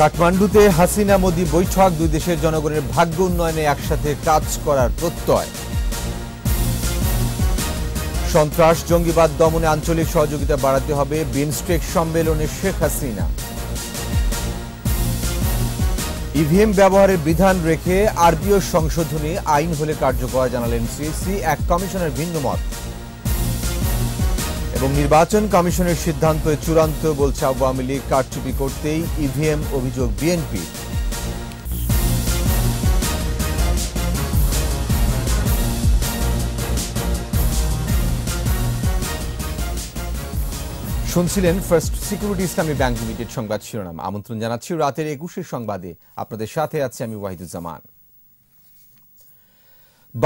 কাঠমান্ডুতে হাসিনা মোদি বৈঠক দুই দেশের জনগণের ভাগ্য উন্নয়নে একসাথে কাজ করার প্রত্যয় সন্ত্রাস জঙ্গিবাদ দমনে আঞ্চলিক সহযোগিতা বাড়াতে হবে বিমস্টেক সম্মেলনে শেখ হাসিনা ইভিএম ব্যবহারের বিধান রেখে আরবিও সংশোধনী আইন হলে কার্যকর জানালেন সিএসি এক কমিশনের ভিন্ন মত এবং নির্বাচন কমিশনের সিদ্ধান্ত চূড়ান্ত বলছে আওয়ামী লীগ কারচুপি করতেই ইভিএম অভিযোগ বিএনপি শুনছিলেন First Security Islami Bank Limited সংবাদ শিরোনাম আমন্ত্রণ জানাচ্ছি রাতের একুশের সংবাদে আপনাদের সাথে আছি আমি ওয়াহিদুজ্জামান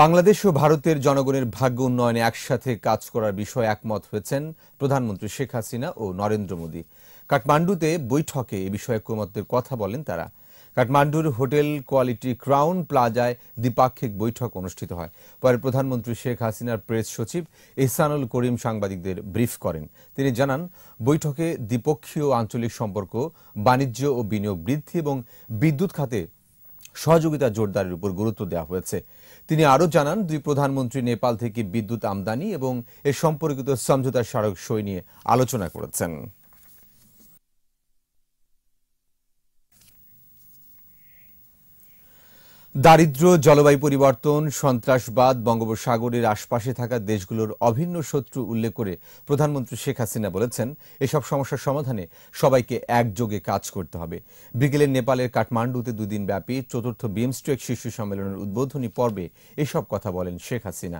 বাংলাদেশ ও ভারতের জনগণের ভাগ্য উন্নয়নে একসাথে কাজ করার বিষয়ে একমত হয়েছেন প্রধানমন্ত্রী শেখ হাসিনা ও নরেন্দ্র মোদী কাঠমান্ডুতে বৈঠকে এ বিষয়ে একমতের কথা বলেন তারা কাঠমান্ডুর হোটেল কোয়ালিটি ক্রাউন প্লাজায় দ্বিপাক্ষিক বৈঠক অনুষ্ঠিত হয় পরে প্রধানমন্ত্রী শেখ হাসিনার প্রেস সচিব ইহসানুল করিম সাংবাদিকদের ব্রিফ করেন তিনি জানান বৈঠকে দ্বিপক্ষীয় আঞ্চলিক সম্পর্ক বাণিজ্য ও বিনিয়োগ বৃদ্ধি এবং বিদ্যুৎ খাতে সহযোগিতা জোরদারের উপর গুরুত্ব দেওয়া হয়েছে তিনি আরও জানান দুই প্রধানমন্ত্রী নেপাল থেকে বিদ্যুৎ আমদানি এবং এ সম্পর্কিত সমঝোতা স্মারক সই নিয়ে আলোচনা করেছেন দারিদ্র জলবায়ু পরিবর্তন সন্ত্রাসবাদ বঙ্গোপসাগরের আশপাশে থাকা দেশগুলোর অভিন্ন শত্রু উল্লেখ করে প্রধানমন্ত্রী শেখ হাসিনা বলেছেন এসব সমস্যার সমাধানে সবাইকে একযোগে কাজ করতে হবে বিকেলে নেপালের কাঠমান্ডুতে দুদিন ব্যাপী চতুর্থ বিমস্টেক শীর্ষ সম্মেলনের উদ্বোধনী পর্বে এসব কথা বলেন শেখ হাসিনা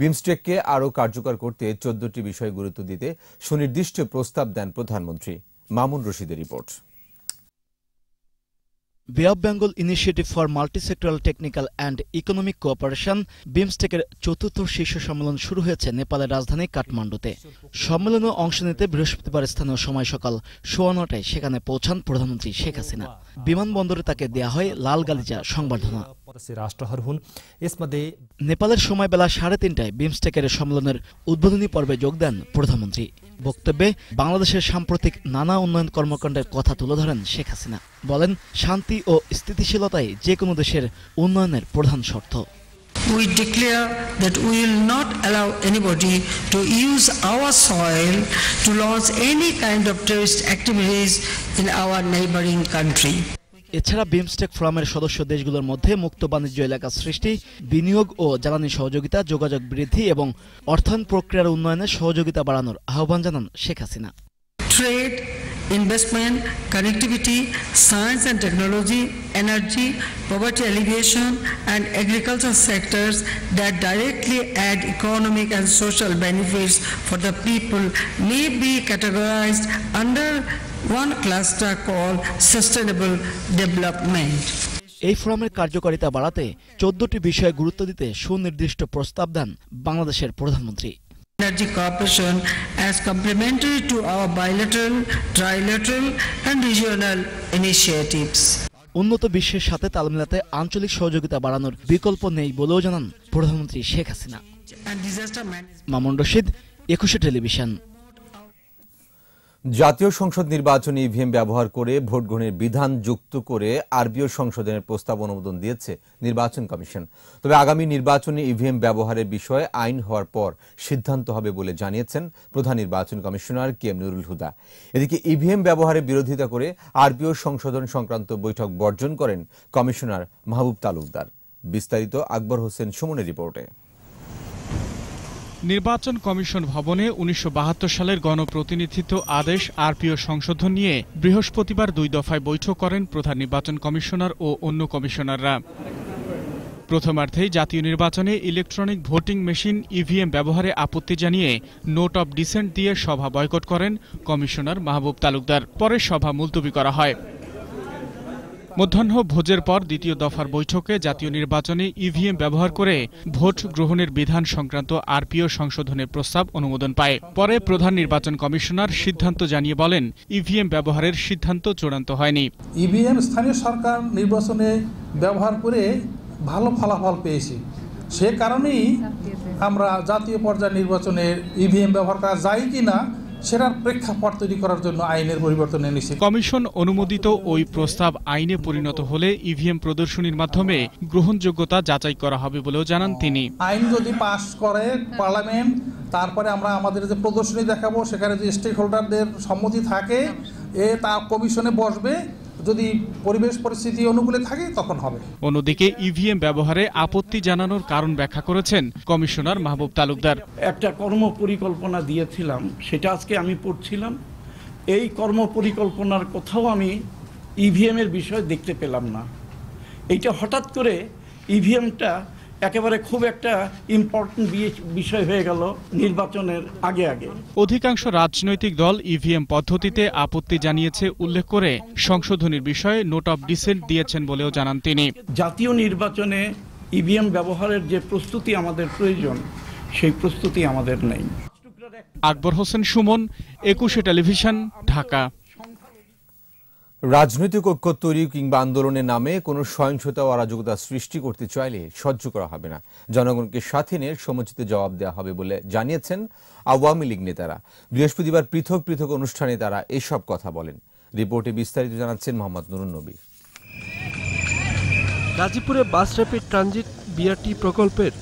বিমস্টেককে আরও কার্যকর করতে চোদ্দটি বিষয়ে গুরুত্ব দিতে সুনির্দিষ্ট প্রস্তাব দেন প্রধানমন্ত্রী মামুন রশিদের report Bay of Bengal Initiative for Multisectoral Technical and Economic Cooperation বিমস্টেকের চতুর্থ শীর্ষ সম্মেলন শুরু হয়েছে নেপালের রাজধানী কাঠমান্ডুতে সম্মেলনে অংশ নিতে বৃহস্পতিবার স্থানীয় সময় সকাল সোয়া নটায় সেখানে পৌঁছান প্রধানমন্ত্রী শেখ হাসিনা বিমানবন্দরে তাকে দেয়া হয় লাল গালিচা সংবর্ধনা নেপালের সময় বেলা সাড়ে তিনটায় বিমস্টেকের সম্মেলনের উদ্বোধনী পর্বে যোগ দেন প্রধানমন্ত্রী বক্তব্যে বাংলাদেশের সাম্প্রতিক নানা উন্নয়ন কর্মকাণ্ডের কথা তুলে ধরেন শেখ হাসিনা বলেন শান্তি ও স্থিতিশীলতাই যে কোনো দেশের উন্নয়নের প্রধান শর্ত We declare that we will not allow anybody to use our soil to launch any kind of terrorist activities in our neighboring country. এছাড়া বিমস্টেক ফোরামের সদস্য দেশগুলোর মধ্যে মুক্ত বাণিজ্য এলাকা সৃষ্টি বিনিয়োগ ও জ্বালানি সহযোগিতা যোগাযোগ বৃদ্ধি এবং অর্থায়ন প্রক্রিয়ার উন্নয়নে সহযোগিতা বাড়ানোর আহ্বান জানান Sheikh Hasina trade, investment, connectivity, science and technology, energy, poverty alleviation and agriculture sectors that directly add economic and social benefits for the people may be categorized under one cluster called sustainable development. এই ফোরামের কার্যকারিতা বাড়াতে চোদ্দটি বিষয়ে গুরুত্ব দিতে সুনির্দিষ্ট প্রস্তাব দেন বাংলাদেশের প্রধানমন্ত্রী energy cooperation as complementary to our bilateral, trilateral and regional initiatives. উন্নত বিশ্বের সাথে তাল মেলাতে আঞ্চলিক সহযোগিতা বাড়ানোর বিকল্প নেই বলেও জানান প্রধানমন্ত্রী শেখ হাসিনা মামুন রশিদ একুশে টেলিভিশন জাতীয় সংসদ নির্বাচনে ইভিএম ব্যবহার করে ভোট গ্রহণের বিধান যুক্ত করে আরবিও সংশোধনের প্রস্তাব অনুমোদন দিয়েছে নির্বাচন কমিশন তবে আগামী নির্বাচনে ইভিএম ব্যবহারের বিষয়ে আইন হওয়ার পর সিদ্ধান্ত হবে বলে জানিয়েছেন প্রধান নির্বাচন commissioner K M Nurul Huda এদিকে ইভিএম ব্যবহারের বিরোধিতা করে আরবিও সংশোধন সংক্রান্ত বৈঠক বর্জন করেন কমিশনার মাহবুব তালুকদার বিস্তারিত আকবর হোসেন সুমনের রিপোর্টে নির্বাচন কমিশন ভবনে উনিশশো সালের গণপ্রতিনিধিত্ব আদেশ আরপিও সংশোধন নিয়ে বৃহস্পতিবার দুই দফায় বৈঠক করেন প্রধান নির্বাচন কমিশনার ও অন্য কমিশনাররা প্রথমার্ধেই জাতীয় নির্বাচনে ইলেকট্রনিক ভোটিং মেশিন ইভিএম ব্যবহারে আপত্তি জানিয়ে নোট অব ডিসেন্ট দিয়ে সভা বয়কট করেন কমিশনার মাহবুব তালুকদার পরে সভা মুলতবি করা হয় মধ্যাহ্ন ভোজের পর দ্বিতীয় দফার বৈঠকে জাতীয় নির্বাচনে ইভিএম e ব্যবহার করে ভোট গ্রহণের বিধান সংক্রান্ত আরপিও সংশোধনের প্রস্তাব অনুমোদন পায় পরে প্রধান নির্বাচন কমিশনার সিদ্ধান্ত জানিয়ে বলেন ইভিএম e ব্যবহারের সিদ্ধান্ত চূড়ান্ত হয়নি ইভিএম e স্থানীয় সরকার নির্বাচনে ব্যবহার করে ভালো ফলাফল পেয়েছে সে কারণেই আমরা জাতীয় পর্যায়ে নির্বাচনে ইভিএম ব্যবহার করা যায় কি না সেটার প্রেক্ষাপট তৈরি করার জন্য আইনের পরিবর্তন এনেছে কমিশন অনুমোদিত ওই প্রস্তাব আইনে পরিণত হলে ইভিএম প্রদর্শনীর মাধ্যমে গ্রহণযোগ্যতা যাচাই করা হবে বলেও জানান তিনি আইন যদি পাশ করে পার্লামেন্ট তারপরে আমরা আমাদের যে প্রদর্শনী দেখাবো সেখানে যে স্টেক হোল্ডারদের সম্মতি থাকে এ তা কমিশনে বসবে যদি পরিবেশ পরিস্থিতি অনুকূলে থাকে তখন হবে অন্যদিকে ইভিএম e ব্যবহারে আপত্তি জানানোর কারণ ব্যাখ্যা করেছেন কমিশনার মাহবুব তালুকদার একটা কর্ম পরিকল্পনা দিয়েছিলাম সেটা আজকে আমি পড়ছিলাম এই কর্ম পরিকল্পনার কোথাও আমি ইভিএমের e বিষয় দেখতে পেলাম না এইটা হঠাৎ করে ইভিএমটা e একেবারে খুব একটা ইম্পর্টেন্ট বিষয় হয়ে গেল নির্বাচনের আগে আগে অধিকাংশ রাজনৈতিক দল ইভিএম e পদ্ধতিতে আপত্তি জানিয়েছে উল্লেখ করে সংশোধনীর বিষয়ে নোট অব ডিসেন্ট দিয়েছেন বলেও জানান তিনি জাতীয় নির্বাচনে ইভিএম e ব্যবহারের যে প্রস্তুতি আমাদের প্রয়োজন সেই প্রস্তুতি আমাদের নেই আকবর হোসেন সুমন একুশে টেলিভিশন ঢাকা রাজনৈতিক ঐক্য তৈরি কিংবা আন্দোলনের নামে কোনো সহিংসতা ও অরাজকতা সৃষ্টি করতে চাইলে সহ্য করা হবে না জনগণকে সাথে নিয়ে সমুচিত জবাব দেওয়া হবে বলে জানিয়েছেন আওয়ামী লীগ নেতারা বৃহস্পতিবার পৃথক পৃথক অনুষ্ঠানে তারা এসব কথা বলেন রিপোর্টে বিস্তারিত জানাচ্ছেন মোহাম্মদ নুরুন নবী গাজীপুরে বাস র্যাপিড ট্রানজিট বিআরটি প্রকল্পের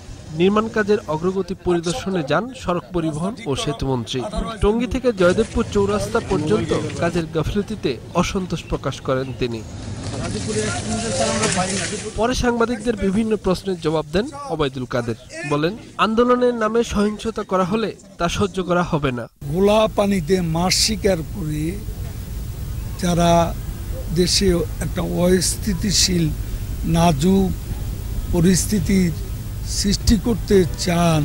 নির্মাণ কাজের অগ্রগতি পরিদর্শনে যান সড়ক পরিবহন ও সেতুমন্ত্রী টঙ্গী থেকে জয়দেবপুর চৌরাস্তা পর্যন্ত কাজের গাফিলতিতে অসন্তোষ প্রকাশ করেন তিনি পরে সাংবাদিকদের বিভিন্ন প্রশ্নের জবাব দেন অবৈদুল কাদের বলেন আন্দোলনের নামে সহিংসতা করা হলে তা সহ্য করা হবে না গোলা পানিতে মাছ শিকার করে যারা দেশে একটা অস্থিতিশীল নাজুক পরিস্থিতির সৃষ্টি করতে চান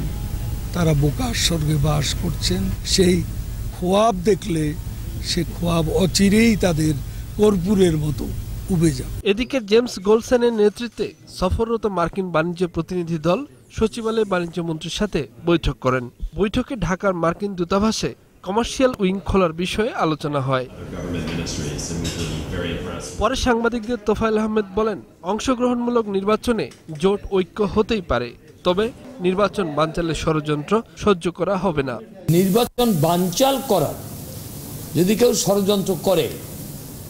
তারা বোকার স্বর্গে বাস করছেন সেই খোয়াব দেখলে সে খোয়াব অচিরেই তাদের কর্পূরের মতো উবে যাবে এদিকে জেমস গোলসেনের নেতৃত্বে সফররত মার্কিন বাণিজ্য প্রতিনিধি দল সচিবালয়ে বাণিজ্য মন্ত্রীর সাথে বৈঠক করেন বৈঠকে ঢাকার মার্কিন দূতাবাসে কমার্শিয়াল উইং খোলার বিষয়ে আলোচনা হয় পরে সাংবাদিকদের তোফাইল আহমেদ বলেন অংশগ্রহণমূলক নির্বাচনে জোট ঐক্য হতেই পারে তবে নির্বাচন বানচালের ষড়যন্ত্র সহ্য করা হবে না নির্বাচন বানচাল করার যদি কেউ ষড়যন্ত্র করে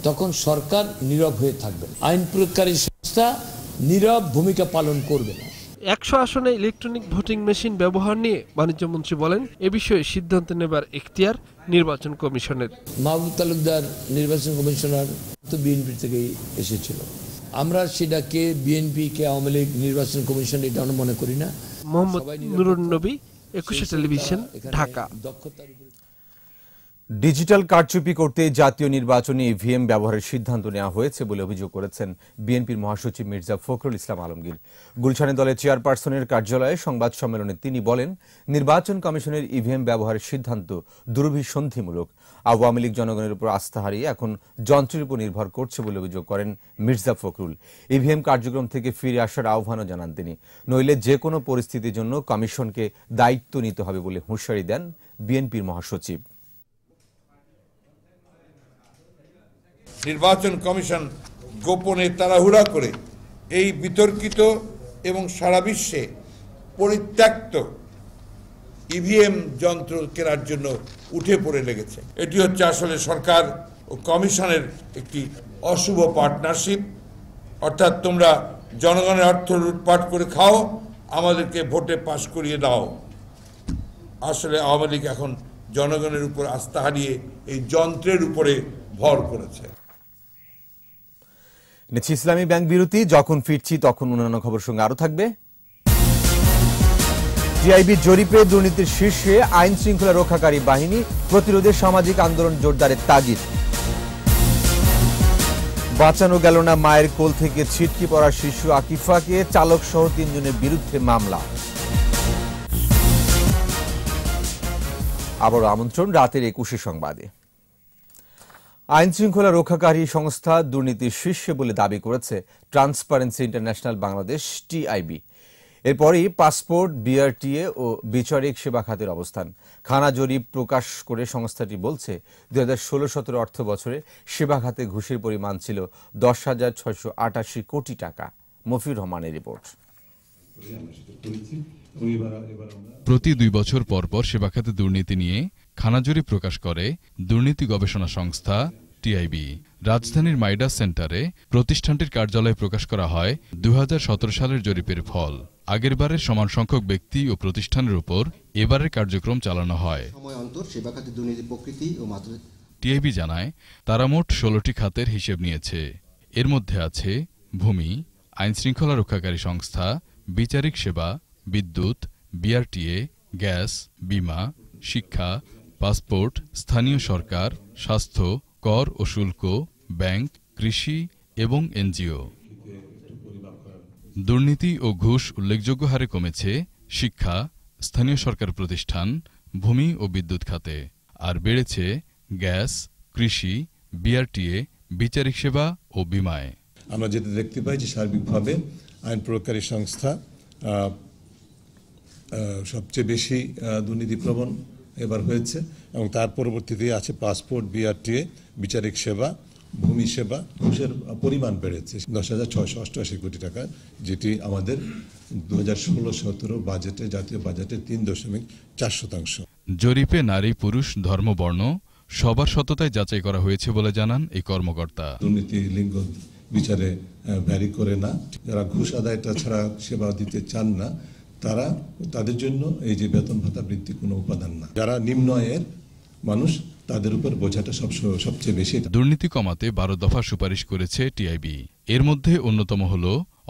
তখন সরকার নীরব হয়ে থাকবে আইন প্রয়োগকারী সংস্থা নীরব ভূমিকা পালন করবে না একশো আসনে ইলেকট্রনিক ভোটিং মেশিন ব্যবহার নিয়ে বাণিজ্যমন্ত্রী বলেন এ বিষয়ে সিদ্ধান্ত নেবার এখতিয়ার নির্বাচন কমিশনের মাহবুব তালুকদার নির্বাচন কমিশনার তো বিএনপি থেকে এসেছিল আমরা সেটাকে বিএনপি কে আওয়ামী লীগ নির্বাচন কমিশন এটা মনে করি না মোহাম্মদ নুরুন নবী একুশে টেলিভিশন ঢাকা ডিজিটাল কারচুপি করতে জাতীয় নির্বাচনে ইভিএম ব্যবহারের সিদ্ধান্ত নেওয়া হয়েছে বলে অভিযোগ করেছেন বিএনপির মহাসচিব মির্জা ফখরুল ইসলাম আলমগীর গুলশানে দলের চেয়ারপারসনের কার্যালয়ে সংবাদ সম্মেলনে তিনি বলেন নির্বাচন কমিশনের ইভিএম ব্যবহারের সিদ্ধান্ত দুরভিসন্ধিমূলক আওয়ামী লীগ জনগণের উপর আস্থা হারিয়ে এখন যন্ত্রের উপর নির্ভর করছে বলে অভিযোগ করেন মির্জা ফখরুল ইভিএম কার্যক্রম থেকে ফিরে আসার আহ্বানও জানান তিনি নইলে যে কোনো পরিস্থিতির জন্য কমিশনকে দায়িত্ব নিতে হবে বলে হুঁশিয়ারি দেন বিএনপির মহাসচিব নির্বাচন কমিশন গোপনে তাড়াহুড়া করে এই বিতর্কিত এবং সারা বিশ্বে পরিত্যক্ত ইভিএম যন্ত্র কেনার জন্য উঠে পড়ে লেগেছে এটি হচ্ছে আসলে সরকার ও কমিশনের একটি অশুভ পার্টনারশিপ অর্থাৎ তোমরা জনগণের অর্থ লুটপাট করে খাও আমাদেরকে ভোটে পাশ করিয়ে দাও আসলে আওয়ামী লীগ এখন জনগণের উপর আস্থা হারিয়ে এই যন্ত্রের উপরে ভর করেছে নিচ্ছি ইসলামী ব্যাংক বিরতি যখন ফিরছি তখন অন্যান্য খবর সঙ্গে আরো থাকবে টিআইবি জরিপে দুর্নীতির শীর্ষে আইন শৃঙ্খলা রক্ষাকারী বাহিনী প্রতিরোধে সামাজিক আন্দোলন জোরদারের তাগিদ বাঁচানো গেল না মায়ের কোল থেকে ছিটকি পড়া শিশু আকিফাকে চালক সহ তিনজনের বিরুদ্ধে মামলা আবারও আমন্ত্রণ রাতের একুশে সংবাদে আইন শৃঙ্খলা রক্ষাকারী সংস্থা দুর্নীতির শীর্ষে বলে দাবি করেছে ট্রান্সপারেন্সি ইন্টারন্যাশনাল বাংলাদেশ টিআইবি এরপরই পাসপোর্ট বিআরটিএ ও বিচারিক সেবা খাতের অবস্থান খানা জরিপ প্রকাশ করে সংস্থাটি বলছে দু হাজার ষোলো সতেরো অর্থ বছরে সেবা খাতে ঘুষের পরিমাণ ছিল দশ হাজার ছয়শো আটাশি কোটি টাকা মফির রহমানের রিপোর্ট প্রতি দুই বছর পরপর সেবা খাতে দুর্নীতি নিয়ে খানাজুরি প্রকাশ করে দুর্নীতি গবেষণা সংস্থা টিআইবি রাজধানীর মাইডাস সেন্টারে প্রতিষ্ঠানটির কার্যালয়ে প্রকাশ করা হয় দু সালের জরিপের ফল আগেরবারের সমান সংখ্যক ব্যক্তি ও প্রতিষ্ঠানের উপর এবারের কার্যক্রম চালানো হয় টিআইবি জানায় তারা মোট ষোলোটি খাতের হিসেব নিয়েছে এর মধ্যে আছে ভূমি আইনশৃঙ্খলা রক্ষাকারী সংস্থা বিচারিক সেবা বিদ্যুৎ বিআরটিএ গ্যাস বিমা শিক্ষা পাসপোর্ট স্থানীয় সরকার স্বাস্থ্য কর ও শুল্ক ব্যাংক কৃষি এবং এনজিও দুর্নীতি ও ঘুষ উল্লেখযোগ্য হারে কমেছে শিক্ষা স্থানীয় সরকার প্রতিষ্ঠান ভূমি ও বিদ্যুৎ খাতে আর বেড়েছে গ্যাস কৃষি বিআরটিএ বিচারিক সেবা ও বিমায় আমরা যেটা দেখতে পাই যে সার্বিকভাবে আইন প্রয়োগকারী সংস্থা সবচেয়ে বেশি দুর্নীতিপ্রবণ এবার হয়েছে এবং তার পরবর্তীতে আছে পাসপোর্ট বিআরটিএ বিচারিক সেবা ভূমি সেবা ঘুষের পরিমাণ বেড়েছে দশ হাজার ছয়শো অষ্টআশি কোটি টাকা যেটি আমাদের দু হাজার ষোলো সতেরো বাজেটে জাতীয় বাজেটে তিন দশমিক চার শতাংশ জরিপে নারী পুরুষ ধর্ম বর্ণ সবার সততায় যাচাই করা হয়েছে বলে জানান এই কর্মকর্তা দুর্নীতি লিঙ্গ বিচারে ভ্যারি করে না যারা ঘুষ আদায়টা ছাড়া সেবা দিতে চান না তারা তাদের জন্য এই যে বেতন ভাতা বৃদ্ধি কোনো উপাদান না যারা নিম্ন আয়ের মানুষ তাদের উপর বোঝাটা সব সবচেয়ে বেশি দুর্নীতি কমাতে বারো দফা সুপারিশ করেছে টিআইবি এর মধ্যে অন্যতম হল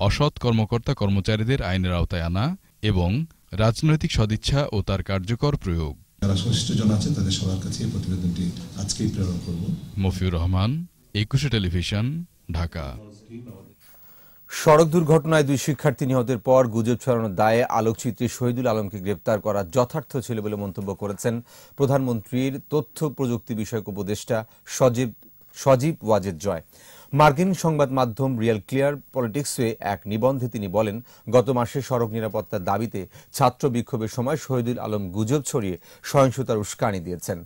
অসৎ কর্মকর্তা কর্মচারীদের আইনের আওতায় আনা এবং রাজনৈতিক সদিচ্ছা ও তার কার্যকর প্রয়োগ যারা সংশ্লিষ্ট জন আছে তাদের সবার কাছে এই প্রতিবেদনটি আজকেই প্রেরণ করব মফিউর রহমান একুশে টেলিভিশন ঢাকা সড়ক দুর্ঘটনায় দুই শিক্ষার্থী নিহতের পর গুজব ছড়ানোর দায়ে আলোকচিত্রী শহীদুল আলমকে গ্রেপ্তার করা যথার্থ ছিল বলে মন্তব্য করেছেন প্রধানমন্ত্রীর তথ্য প্রযুক্তি বিষয়ক উপদেষ্টা সজীব সজীব ওয়াজেদ জয় মার্কিন সংবাদ মাধ্যম রিয়েল ক্লিয়ার পলিটিক্সে এক নিবন্ধে তিনি বলেন গত মাসে সড়ক নিরাপত্তার দাবিতে ছাত্র বিক্ষোভের সময় শহীদুল আলম গুজব ছড়িয়ে সহিংসতার উস্কানি দিয়েছেন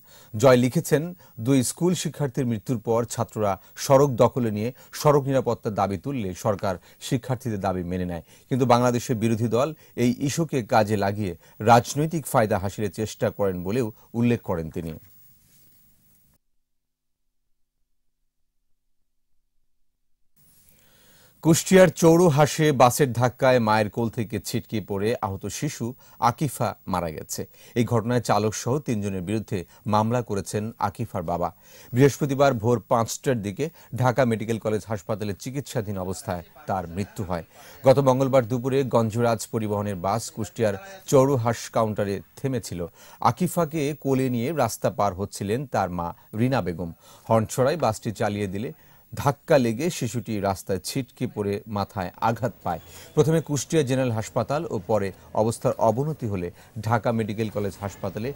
জয় লিখেছেন দুই স্কুল শিক্ষার্থীর মৃত্যুর পর ছাত্ররা সড়ক দখলে নিয়ে সড়ক নিরাপত্তার দাবি তুললে সরকার শিক্ষার্থীদের দাবি মেনে নেয় কিন্তু বাংলাদেশের বিরোধী দল এই ইস্যুকে কাজে লাগিয়ে রাজনৈতিক ফায়দা হাসিলের চেষ্টা করেন বলেও উল্লেখ করেন তিনি কুষ্টিয়ার হাসে বাসের ধাক্কায় মায়ের কোল থেকে ছিটকে পড়ে আহত শিশু আকিফা মারা গেছে এই ঘটনায় চালক সহ তিনজনের বিরুদ্ধে মামলা করেছেন আকিফার বাবা বৃহস্পতিবার ভোর পাঁচটার দিকে ঢাকা মেডিকেল কলেজ হাসপাতালে চিকিৎসাধীন অবস্থায় তার মৃত্যু হয় গত মঙ্গলবার দুপুরে গঞ্জরাজ পরিবহনের বাস কুষ্টিয়ার চৌরুহাস কাউন্টারে থেমেছিল আকিফাকে কোলে নিয়ে রাস্তা পার হচ্ছিলেন তার মা রিনা বেগম হর্ন বাসটি চালিয়ে দিলে ধাক্কা লেগে শিশুটি রাস্তায় ছিটকে পড়ে মাথায় আঘাত পায় প্রথমে কুষ্টিয়া জেনারেল হাসপাতাল ও পরে অবস্থার অবনতি হলে ঢাকা মেডিকেল কলেজ হাসপাতালে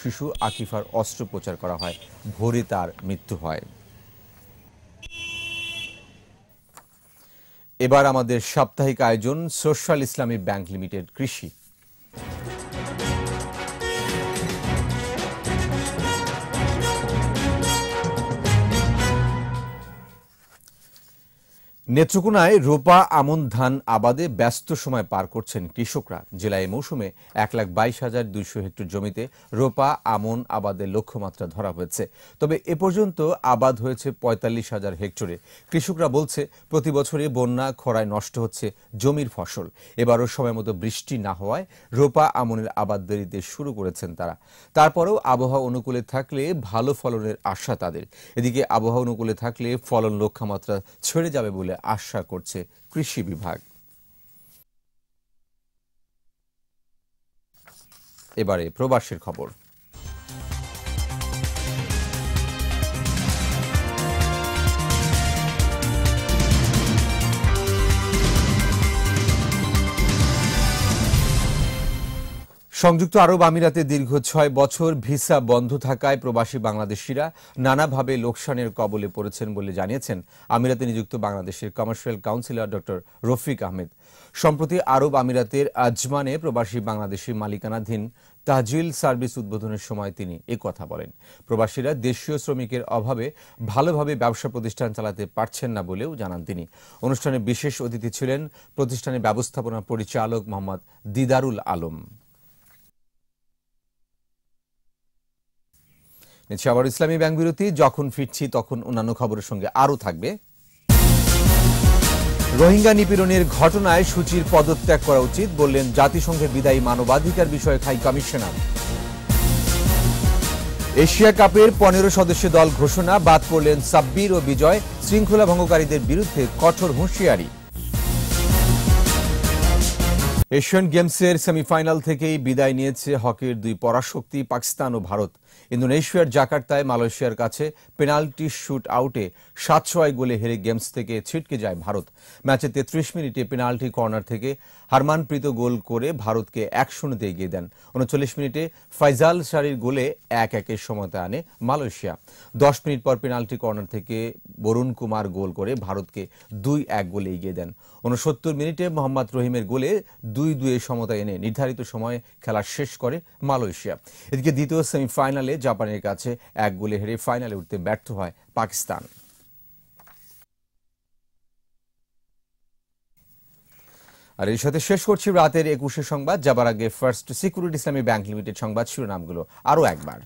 শিশু আকিফার অস্ত্রোপচার করা হয় ভোরে তার মৃত্যু হয় এবার আমাদের সাপ্তাহিক আয়োজন সোশ্যাল ইসলামী ব্যাংক লিমিটেড কৃষি নেত্রকোনায় রোপা আমন ধান আবাদে ব্যস্ত সময় পার করছেন কৃষকরা জেলায় মৌসুমে এক লাখ বাইশ হাজার দুইশো হেক্টর জমিতে রোপা আমন আবাদের লক্ষ্যমাত্রা ধরা হয়েছে তবে এ পর্যন্ত আবাদ হয়েছে পঁয়তাল্লিশ হাজার হেক্টরে কৃষকরা বলছে প্রতি বছরে বন্যা খরায় নষ্ট হচ্ছে জমির ফসল এবারও সময় মতো বৃষ্টি না হওয়ায় রোপা আমনের আবাদ দেরিতে শুরু করেছেন তারা তারপরেও আবহাওয়া অনুকূলে থাকলে ভালো ফলনের আশা তাদের এদিকে আবহাওয়া অনুকূলে থাকলে ফলন লক্ষ্যমাত্রা ছেড়ে যাবে বলে আশা করছে কৃষি বিভাগ এবারে প্রবাসের খবর সংযুক্ত আরব আমিরাতে দীর্ঘ ছয় বছর ভিসা বন্ধ থাকায় প্রবাসী বাংলাদেশিরা নানাভাবে লোকসানের কবলে পড়েছেন বলে জানিয়েছেন আমিরাতে নিযুক্ত বাংলাদেশের commercial councillor doctor Rafiq Ahmed সম্প্রতি আরব আমিরাতের আজমানে প্রবাসী বাংলাদেশি মালিকানাধীন তাজিল সার্ভিস উদ্বোধনের সময় তিনি কথা বলেন প্রবাসীরা দেশীয় শ্রমিকের অভাবে ভালোভাবে ব্যবসা প্রতিষ্ঠান চালাতে পারছেন না বলেও জানান তিনি অনুষ্ঠানে বিশেষ অতিথি ছিলেন প্রতিষ্ঠানের ব্যবস্থাপনা পরিচালক মোহাম্মদ দিদারুল আলম সবার ইসলামী ব্যাংক বিরতি যখন ফিরছি তখন অন্যান্য খবরের সঙ্গে আরও থাকবে রোহিঙ্গা নিপীড়নের ঘটনায় সূচির পদত্যাগ করা উচিত বললেন জাতিসংঘের বিদায়ী মানবাধিকার বিষয়ক হাই কমিশনার এশিয়া কাপের পনেরো সদস্য দল ঘোষণা বাদ করলেন সাব্বির ও বিজয় শৃঙ্খলা ভঙ্গকারীদের বিরুদ্ধে কঠোর হুঁশিয়ারি এশিয়ান গেমসের সেমিফাইনাল থেকেই বিদায় নিয়েছে হকির দুই পরাশক্তি পাকিস্তান ও ভারত ইন্দোনেশিয়ার জাকার্তায় মালয়েশিয়ার কাছে পেনাল্টি শুট আউটে সাত ছয় গোলে হেরে গেমস থেকে ছিটকে যায় ভারত ম্যাচে তেত্রিশ মিনিটে পেনাল্টি কর্নার থেকে হারমানপ্রীত গোল করে ভারতকে এক শূন্যতে এগিয়ে দেন উনচল্লিশ মিনিটে ফাইজাল সারির গোলে এক একের সমতা আনে মালয়েশিয়া দশ মিনিট পর পেনাল্টি কর্নার থেকে বরুণ কুমার গোল করে ভারতকে দুই এক গোলে এগিয়ে দেন উনসত্তর মিনিটে মোহাম্মদ রহিমের গোলে দুই দুয়ে সমতা এনে নির্ধারিত সময়ে খেলা শেষ করে মালয়েশিয়া এদিকে দ্বিতীয় সেমিফাইনালে জাপানের কাছে এক গোলে হেরে ফাইনালে উঠতে ব্যর্থ হয় পাকিস্তান আর এর সাথে শেষ করছি রাতের একুশে সংবাদ যাবার আগে First Security Islami Bank Limited সংবাদ শিরোনামগুলো আরও একবার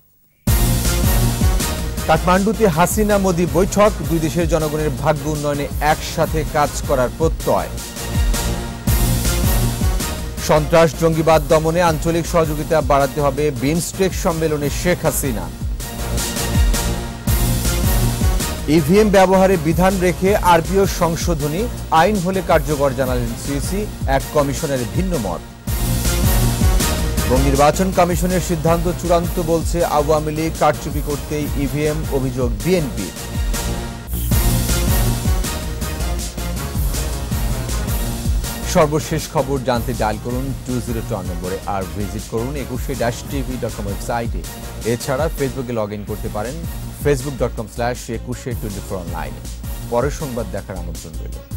কাঠমান্ডুতে হাসিনা মোদী বৈঠক দুই দেশের জনগণের ভাগ্য উন্নয়নে একসাথে কাজ করার প্রত্যয় সন্ত্রাস জঙ্গিবাদ দমনে আঞ্চলিক সহযোগিতা বাড়াতে হবে বিমস্টেক সম্মেলনে শেখ হাসিনা ইভিএম e ব্যবহারে বিধান রেখে আরবিও সংশোধনী আইন হলে কার্যকর জানালেন সিইসি এক কমিশনের ভিন্ন মত এবং নির্বাচন কমিশনের সিদ্ধান্ত চূড়ান্ত বলছে আওয়ামী লীগ কারচুপি করতে ইভিএম e অভিযোগ বিএনপি সর্বশেষ খবর জানতে ডায়াল করুন টু জিরো টু নম্বরে আর ভিজিট করুন একুশে ড্যাশ টিভি ডট কম ওয়েবসাইটে এছাড়া ফেসবুকে লগ ইন করতে পারেন Facebook dot com slash Ekushey twenty four অনলাইনে পরের সংবাদ দেখার আমন্ত্রণ রইল